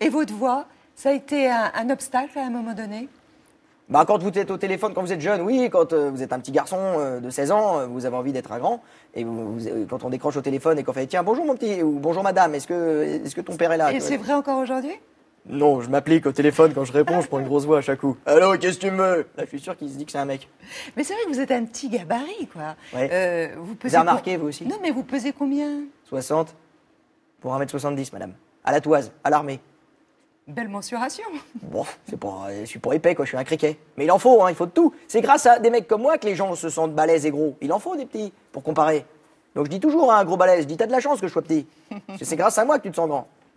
Et votre voix, ça a été un, obstacle à un moment donné bah, quand vous êtes au téléphone, quand vous êtes jeune, oui. Quand euh, vous êtes un petit garçon euh, de 16 ans, euh, vous avez envie d'être un grand. Et quand on décroche au téléphone et qu'on fait tiens bonjour mon petit ou bonjour madame, est-ce que est-ce que ton père est là Et c'est vrai encore aujourd'hui Non, je m'applique au téléphone quand je réponds, je prends une grosse voix à chaque coup. Allô, qu'est-ce que tu veux je suis sûr qu'il se dit que c'est un mec. Mais c'est vrai que vous êtes un petit gabarit quoi. vous Vous avez remarqué vous aussi Non, mais vous pesez combien 60 pour 1m70 madame. À la toise, à l'armée. Belle mensuration. Bon, c'est pas, je suis pas épais, quoi, je suis un criquet. Mais il en faut, hein, il faut de tout. C'est grâce à des mecs comme moi que les gens se sentent balèzes et gros. Il en faut des petits, pour comparer. Donc je dis toujours à un hein, gros balèze, je dis t'as de la chance que je sois petit. c'est grâce à moi que tu te sens grand.